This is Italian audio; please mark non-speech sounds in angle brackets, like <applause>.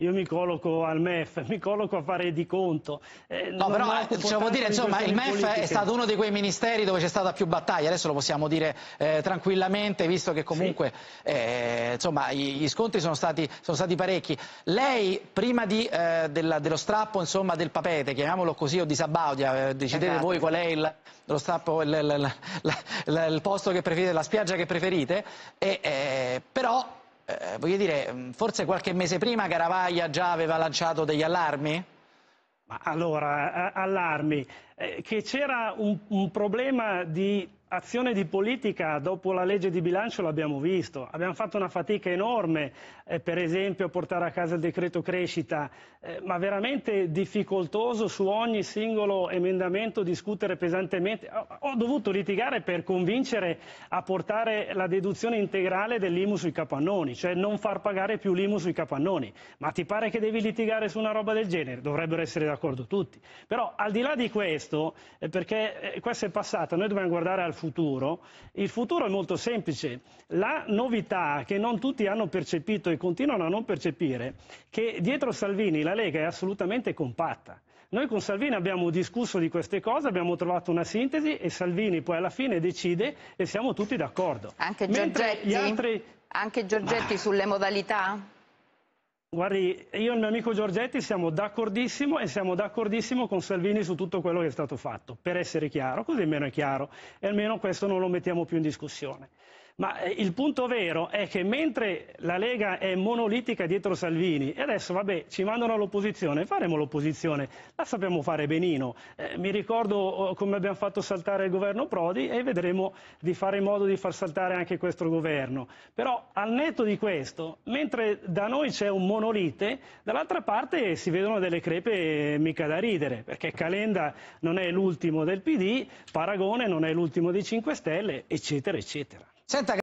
io mi colloco al MEF, <laughs> mi colloco a fare di conto. Eh, no, però eh, diciamo dire, insomma, il MEF politiche. è stato uno di quei ministeri dove c'è stata più battaglia, adesso lo possiamo dire eh, tranquillamente, visto che comunque sì. eh, insomma, gli scontri sono stati, sono stati parecchi. Lei, prima di, eh, della, dello strappo insomma, del papete, chiamiamolo così, o di Sabaudia, eh, decidete esatto. voi qual è il, lo strappo, il, il, il, posto che preferite, la spiaggia che preferite, e, però eh, eh, voglio dire, mm, forse qualche mese prima Caravaglia già aveva lanciato degli allarmi? Ma allora, eh, eh, allarmi. Eh, che c'era un, un problema di azione di politica dopo la legge di bilancio l'abbiamo visto, abbiamo fatto una fatica enorme eh, per esempio a portare a casa il decreto crescita, eh, ma veramente difficoltoso su ogni singolo emendamento discutere pesantemente, ho, ho, dovuto litigare per convincere a portare la deduzione integrale dell'IMU sui capannoni, cioè non far pagare più l'IMU sui capannoni, ma ti pare che devi litigare su una roba del genere? Dovrebbero essere d'accordo tutti. Però al di là di questo questo eh, perché eh, questo è passato, noi dobbiamo guardare al futuro. Il futuro è molto semplice. La novità che non tutti hanno percepito e continuano a non percepire è che dietro Salvini la Lega è assolutamente compatta. Noi con Salvini abbiamo discusso di queste cose, abbiamo trovato una sintesi e Salvini poi alla fine decide e siamo tutti d'accordo. Anche Giorgetti, altri... anche Giorgetti Ma... sulle modalità? Guardi, io e il mio amico Giorgetti siamo d'accordissimo e siamo d'accordissimo con Salvini su tutto quello che è stato fatto, per essere chiaro, così almeno è chiaro e almeno questo non lo mettiamo più in discussione. Ma eh, il punto vero è che mentre la Lega è monolitica dietro Salvini, e adesso vabbè ci mandano all'opposizione, faremo l'opposizione, la sappiamo fare benino. Eh, mi ricordo oh, come abbiamo fatto saltare il governo Prodi e vedremo di fare in modo di far saltare anche questo governo. Però al netto di questo, mentre da noi c'è un monolite, dall'altra parte si vedono delle crepe eh, mica da ridere, perché Calenda non è l'ultimo del PD, Paragone non è l'ultimo dei 5 Stelle, eccetera, eccetera. Senta,